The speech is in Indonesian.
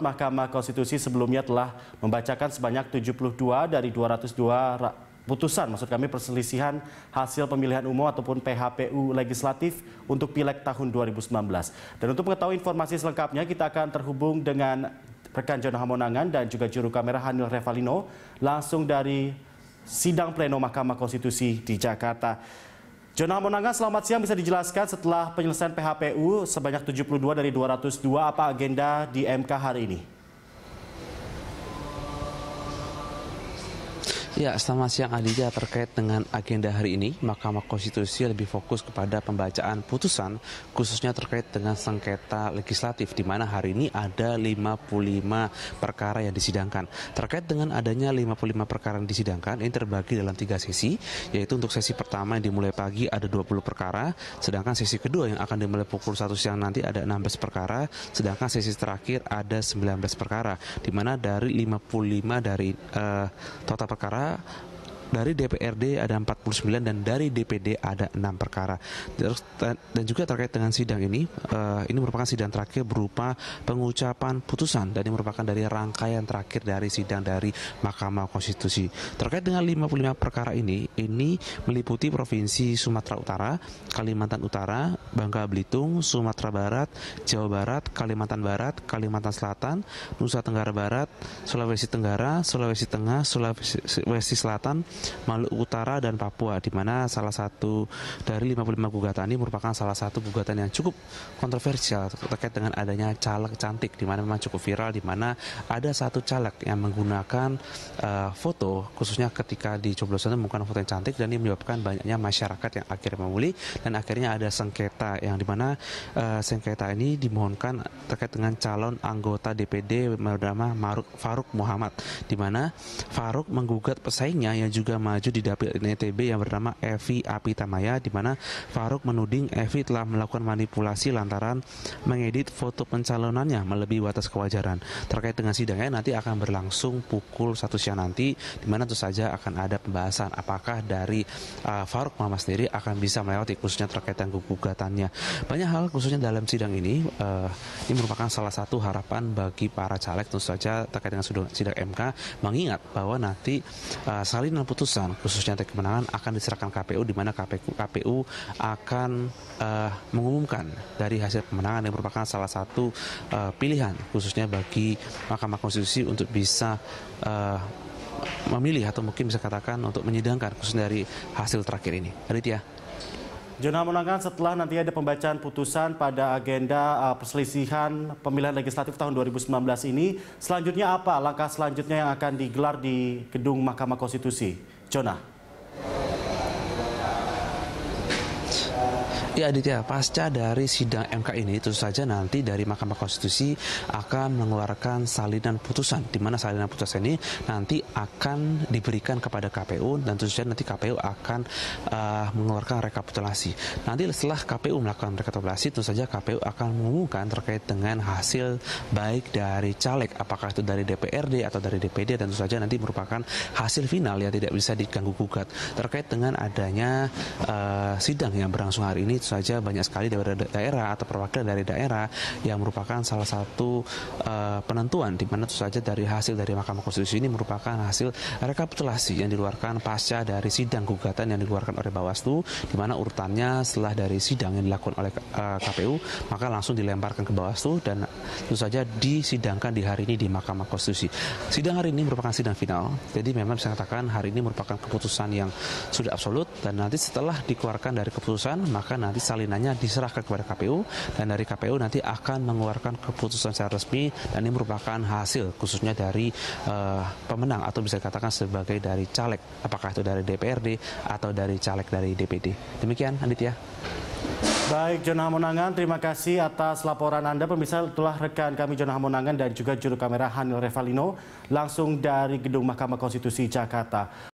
Mahkamah Konstitusi sebelumnya telah membacakan sebanyak 72 dari 202 putusan, maksud kami perselisihan hasil pemilihan umum ataupun PHPU legislatif untuk pileg tahun 2019. Dan untuk mengetahui informasi selengkapnya, kita akan terhubung dengan rekan Jono Hamonangan dan juga juru kamera Hanil Revalino langsung dari sidang pleno Mahkamah Konstitusi di Jakarta. Zona Monanga selamat siang bisa dijelaskan setelah penyelesaian PHPU sebanyak 72 dari 202 apa agenda di MK hari ini? Ya, selamat siang Aditya. Terkait dengan agenda hari ini, Mahkamah Konstitusi lebih fokus kepada pembacaan putusan, khususnya terkait dengan sengketa legislatif, di mana hari ini ada 55 perkara yang disidangkan. Terkait dengan adanya 55 perkara yang disidangkan, ini terbagi dalam tiga sesi, yaitu untuk sesi pertama yang dimulai pagi ada 20 perkara, sedangkan sesi kedua yang akan dimulai pukul 1 siang nanti ada 16 perkara, sedangkan sesi terakhir ada 19 perkara, di mana dari 55 dari uh, total perkara dari DPRD ada 49 dan dari DPD ada 6 perkara. Dan juga terkait dengan sidang ini, eh, ini merupakan sidang terakhir berupa pengucapan putusan dan ini merupakan dari rangkaian terakhir dari sidang dari Mahkamah Konstitusi. Terkait dengan 55 perkara ini, ini meliputi Provinsi Sumatera Utara, Kalimantan Utara, Bangka Belitung, Sumatera Barat, Jawa Barat, Kalimantan Barat, Kalimantan Selatan, Nusa Tenggara Barat, Sulawesi Tenggara, Sulawesi Tengah, Sulawesi Selatan, Maluku Utara dan Papua di mana salah satu dari 55 gugatan ini merupakan salah satu gugatan yang cukup kontroversial terkait dengan adanya caleg cantik di mana memang cukup viral di mana ada satu caleg yang menggunakan uh, foto khususnya ketika di coblosan bukan foto yang cantik dan ini menyebabkan banyaknya masyarakat yang akhirnya memilih dan akhirnya ada sengketa yang dimana uh, eh, sengketa ini dimohonkan terkait dengan calon anggota DPD bernama Maruk, Faruk Muhammad dimana Faruk menggugat pesaingnya yang juga maju di dapil NTB yang bernama Evi Apitamaya dimana Faruk menuding Evi telah melakukan manipulasi lantaran mengedit foto pencalonannya melebihi batas kewajaran terkait dengan sidangnya nanti akan berlangsung pukul satu siang nanti dimana tentu saja akan ada pembahasan apakah dari uh, Faruk Muhammad sendiri akan bisa melewati khususnya terkait dengan gugatan banyak hal khususnya dalam sidang ini uh, ini merupakan salah satu harapan bagi para caleg tentu saja terkait dengan sidang MK mengingat bahwa nanti uh, salinan putusan khususnya teks kemenangan akan diserahkan KPU di mana KPU, KPU akan uh, mengumumkan dari hasil pemenangan yang merupakan salah satu uh, pilihan khususnya bagi Mahkamah Konstitusi untuk bisa uh, memilih atau mungkin bisa katakan untuk menyidangkan khususnya dari hasil terakhir ini. Aditya. Jurnal menangkan setelah nanti ada pembacaan putusan pada agenda uh, perselisihan pemilihan legislatif tahun 2019 ini, selanjutnya apa langkah selanjutnya yang akan digelar di gedung Mahkamah Konstitusi? Jonah. Ya Aditya, pasca dari sidang MK ini tentu saja nanti dari Mahkamah Konstitusi akan mengeluarkan salinan putusan di mana salinan putusan ini nanti akan diberikan kepada KPU dan tentu saja nanti KPU akan uh, mengeluarkan rekapitulasi. Nanti setelah KPU melakukan rekapitulasi tentu saja KPU akan mengumumkan terkait dengan hasil baik dari caleg apakah itu dari DPRD atau dari DPD dan tentu saja nanti merupakan hasil final yang tidak bisa diganggu gugat terkait dengan adanya uh, sidang yang berlangsung hari ini saja banyak sekali dari daerah atau perwakilan dari daerah yang merupakan salah satu uh, penentuan di mana tentu saja dari hasil dari Mahkamah Konstitusi ini merupakan hasil rekapitulasi yang dikeluarkan pasca dari sidang gugatan yang dikeluarkan oleh Bawaslu di mana urutannya setelah dari sidang yang dilakukan oleh uh, eh, KPU maka langsung dilemparkan ke Bawaslu dan tentu saja disidangkan di hari ini di Mahkamah Konstitusi. Sidang hari ini merupakan sidang final. Jadi memang bisa katakan hari ini merupakan keputusan yang sudah absolut dan nanti setelah dikeluarkan dari keputusan maka nanti nanti salinannya diserahkan kepada KPU dan dari KPU nanti akan mengeluarkan keputusan secara resmi dan ini merupakan hasil khususnya dari uh, pemenang atau bisa dikatakan sebagai dari caleg apakah itu dari DPRD atau dari caleg dari DPD. Demikian Aditya. Baik, Jonah Hamonangan, terima kasih atas laporan Anda. Pemirsa, telah rekan kami Jonah Hamonangan dan juga juru kamera Hanil Revalino langsung dari Gedung Mahkamah Konstitusi Jakarta.